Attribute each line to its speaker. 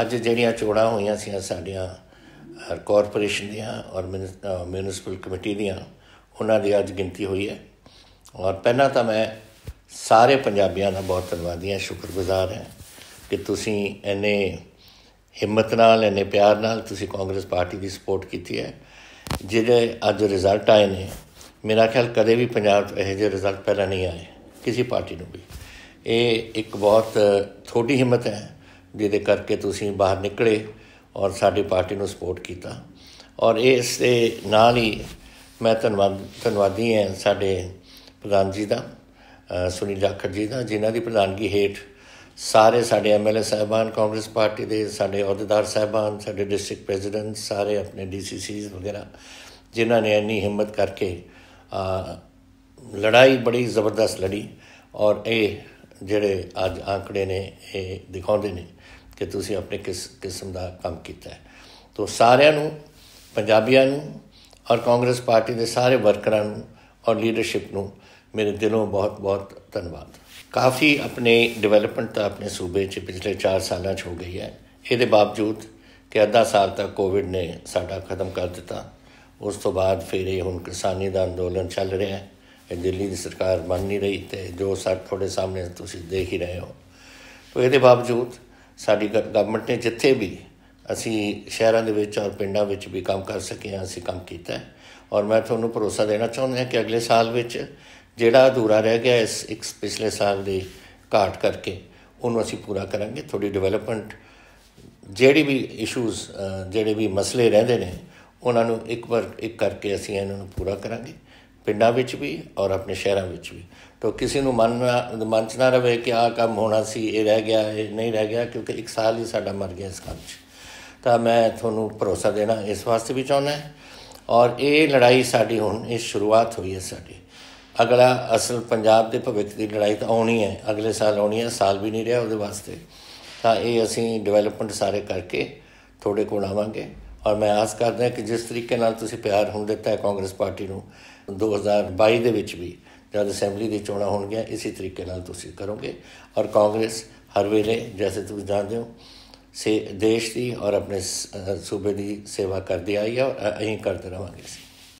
Speaker 1: ਅੱਜ ਜਿਹੜੀਆਂ ਚੋਣਾਂ ਹੋਈਆਂ ਸੀ ਸਾਡੀਆਂ ਕਾਰਪੋਰੇਸ਼ਨ ਦੀਆਂ ਔਰ ਮਿਊਨਿਸਪਲ ਕਮੇਟੀ ਦੀਆਂ ਉਹਨਾਂ ਦੀ ਅੱਜ ਗਿਣਤੀ ਹੋਈ ਹੈ ਔਰ ਪਹਿਲਾਂ ਤਾਂ ਮੈਂ ਸਾਰੇ ਪੰਜਾਬੀਆਂ ਦਾ ਬਹੁਤ ਧੰਨਵਾਦੀ ਹਾਂ ਸ਼ੁਕਰਗੁਜ਼ਾਰ ਹਾਂ ਕਿ ਤੁਸੀਂ ਐਨੇ ਹਿੰਮਤ ਨਾਲ ਐਨੇ ਪਿਆਰ ਨਾਲ ਤੁਸੀਂ ਕਾਂਗਰਸ ਪਾਰਟੀ ਦੀ ਸਪੋਰਟ ਕੀਤੀ ਹੈ ਜਿਹੜੇ ਅੱਜ ਰਿਜ਼ਲਟ ਆਏ ਨੇ ਮੇਰਾ ਖਿਆਲ ਕਦੇ ਵੀ ਪੰਜਾਬ 'ਚ ਇਹੋ ਜਿਹੇ ਰਿਜ਼ਲਟ ਪਹਿਲਾਂ ਨਹੀਂ ਆਏ ਕਿਸੇ ਪਾਰਟੀ ਨੂੰ ਵੀ ਇਹ ਇੱਕ ਬਹੁਤ ਥੋੜੀ ਹਿੰਮਤ ਹੈ ਜਿਹਦੇ ਕਰਕੇ ਤੁਸੀਂ ਬਾਹਰ ਨਿਕਲੇ ਔਰ ਸਾਡੀ ਪਾਰਟੀ ਨੂੰ ਸਪੋਰਟ ਕੀਤਾ ਔਰ ਇਸ ਦੇ ਨਾਲ ਹੀ ਮੈਂ ਧੰਨਵਾਦ ਧੰਨਵਾਦੀ ਹਾਂ ਸਾਡੇ ਪ੍ਰਧਾਨ ਜੀ ਦਾ ਸੁਨੀਲ ਜਾਖੜ ਜੀ ਦਾ ਜਿਨ੍ਹਾਂ ਦੀ ਪ੍ਰਧਾਨਗੀ ਹੇਠ ਸਾਰੇ ਸਾਡੇ ਐਮਐਲਏ ਸਹਿਬਾਨ ਕਾਂਗਰਸ ਪਾਰਟੀ ਦੇ ਸਾਡੇ ਅਹੁਦੇਦਾਰ ਸਹਿਬਾਨ ਸਾਡੇ ਡਿਸਟ੍ਰਿਕਟ ਪ੍ਰੈਜ਼ੀਡੈਂਟ ਸਾਰੇ ਆਪਣੇ ਡੀਸੀਸੀਜ਼ ਵਗੈਰਾ ਜਿਨ੍ਹਾਂ ਨੇ ਇੰਨੀ ਹਿੰਮਤ ਕਰਕੇ ਲੜਾਈ ਬੜੀ ਜ਼ਬਰਦਸਤ ਲੜੀ ਔਰ ਇਹ ਜਿਹੜੇ ਅੱਜ ਆંકੜੇ ਨੇ ਇਹ ਦਿਖਾਉਂਦੇ ਨੇ ਕਿ ਤੁਸੀਂ ਆਪਣੇ ਕਿਸ ਕਿਸਮ ਦਾ ਕੰਮ ਕੀਤਾ ਹੈ ਤੋਂ ਸਾਰਿਆਂ ਨੂੰ ਪੰਜਾਬੀਆਂ ਨੂੰ ਔਰ ਕਾਂਗਰਸ ਪਾਰਟੀ ਦੇ ਸਾਰੇ ਵਰਕਰਾਂ ਨੂੰ ਔਰ ਲੀਡਰਸ਼ਿਪ ਨੂੰ ਮੇਰੇ ਦਿਲੋਂ ਬਹੁਤ-ਬਹੁਤ ਧੰਨਵਾਦ ਕਾਫੀ ਆਪਣੇ ਡਿਵੈਲਪਮੈਂਟ ਤਾਂ ਆਪਣੇ ਸੂਬੇ 'ਚ ਪਿਛਲੇ 4 ਸਾਲਾਂ 'ਚ ਹੋ ਗਈ ਹੈ ਇਹਦੇ ਬਾਵਜੂਦ ਕਿ ਅੱਧਾ ਸਾਲ ਤੱਕ ਕੋਵਿਡ ਨੇ ਸਾਡਾ ਖਤਮ ਕਰ ਦਿੱਤਾ ਉਸ ਤੋਂ ਬਾਅਦ ਫਿਰ ਇਹ ਹੁਣ ਕਿਸਾਨੀ ਦਾ ਅੰਦੋਲਨ ਚੱਲ ਰਿਹਾ ਹੈ ਦਿੱਲੀ ਦੀ ਸਰਕਾਰ ਮੰਨ ਨਹੀਂ ਰਹੀ ਤੇ ਜੋ ਸਾ ਤੁਹਾਡੇ ਸਾਹਮਣੇ ਤੁਸੀਂ ਦੇਖ ਹੀ ਰਹੇ ਹੋ ਤੋਂ ਇਹਦੇ ਬਾਵਜੂਦ ਸਾਡੀ ਗਵਰਨਮੈਂਟ ਨੇ ਜਿੱਥੇ ਵੀ ਅਸੀਂ ਸ਼ਹਿਰਾਂ ਦੇ ਵਿੱਚ ਔਰ ਪਿੰਡਾਂ ਵਿੱਚ ਵੀ ਕੰਮ ਕਰ ਸਕੇ ਹਾਂ ਅਸੀਂ ਕੰਮ ਕੀਤਾ ਹੈ ਔਰ ਮੈਂ ਤੁਹਾਨੂੰ ਭਰੋਸਾ ਦੇਣਾ ਚਾਹੁੰਦਾ ਹਾਂ ਕਿ ਅਗਲੇ ਸਾਲ ਵਿੱਚ ਜਿਹੜਾ ਅਧੂਰਾ ਰਹਿ ਗਿਆ ਇਸ ਇੱਕ ਪਿਛਲੇ ਸਾਲ ਦੇ ਘਾਟ ਕਰਕੇ ਉਹਨੂੰ ਅਸੀਂ ਪੂਰਾ ਕਰਾਂਗੇ ਥੋੜੀ ਡਿਵੈਲਪਮੈਂਟ ਜਿਹੜੀ ਵੀ ਇਸ਼ੂਜ਼ ਜਿਹੜੇ ਵੀ ਮਸਲੇ ਰਹਿੰਦੇ ਨੇ ਉਹਨਾਂ ਨੂੰ ਇੱਕ ਵਾਰ ਇੱਕ ਕਰਕੇ ਅਸੀਂ ਇਹਨਾਂ ਨੂੰ ਪੂਰਾ ਕਰਾਂਗੇ ਪਿੰਡਾਂ ਵਿੱਚ ਵੀ ਔਰ ਆਪਣੇ ਸ਼ਹਿਰਾਂ ਵਿੱਚ ਵੀ ਤਾਂ ਕਿਸੇ ਨੂੰ ਮਨ ਮਨ ਚ ਨਾ ਰਵੇ ਕਿ ਆ ਕੰਮ ਹੋਣਾ ਸੀ ਇਹ ਰਹਿ ਗਿਆ ਇਹ ਨਹੀਂ ਰਹਿ ਗਿਆ ਕਿਉਂਕਿ ਇੱਕ ਸਾਲ ਹੀ ਸਾਡਾ ਮਰ ਗਿਆ ਇਸ ਕੰਮ 'ਚ ਤਾਂ ਮੈਂ ਤੁਹਾਨੂੰ ਭਰੋਸਾ ਦੇਣਾ ਇਸ ਵਾਸਤੇ ਵੀ ਚਾਹੁੰਦਾ ਔਰ ਇਹ ਲੜਾਈ ਸਾਡੀ ਹੁਣ ਇਹ ਸ਼ੁਰੂਆਤ ਹੋਈ ਹੈ ਸਾਡੀ ਅਗਲਾ ਅਸਲ ਪੰਜਾਬ ਦੇ ਭਵਿੱਖ ਦੀ ਲੜਾਈ ਤਾਂ ਆਉਣੀ ਹੈ ਅਗਲੇ ਸਾਲ ਆਉਣੀ ਹੈ ਸਾਲ ਵੀ ਨਹੀਂ ਰਿਹਾ ਉਹਦੇ ਵਾਸਤੇ ਤਾਂ ਇਹ ਅਸੀਂ ਡਿਵੈਲਪਮੈਂਟ ਸਾਰੇ ਕਰਕੇ ਤੁਹਾਡੇ ਕੋਲ ਆਵਾਂਗੇ ਔਰ ਮੈਂ ਆਸ ਕਰਦਾ ਕਿ ਜਿਸ ਤਰੀਕੇ ਨਾਲ ਤੁਸੀਂ ਪਿਆਰ ਹੁਣ ਦਿੱਤਾ ਹੈ ਕਾਂਗਰਸ ਪਾਰਟੀ ਨੂੰ 2022 ਦੇ ਵਿੱਚ ਵੀ ਜਦ ਅਸੈਂਬਲੀ ਦੀ ਚੋਣਾਂ ਹੋਣਗੀਆਂ ਇਸੇ ਤਰੀਕੇ ਨਾਲ ਤੁਸੀਂ ਕਰੋਗੇ ਔਰ ਕਾਂਗਰਸ ਹਰ ਵੇਲੇ ਜੈਸੇ ਤੁਸੀਂ ਜਾਣਦੇ ਹੋ ਸੇ ਦੇਸ਼ ਦੀ ਔਰ ਆਪਣੇ ਸੂਬੇ ਦੀ ਸੇਵਾ ਕਰਦੀ ਆਈ ਹੈ ਔਰ ਅਸੀਂ ਕਰਦੇ ਰਹਾਂਗੇ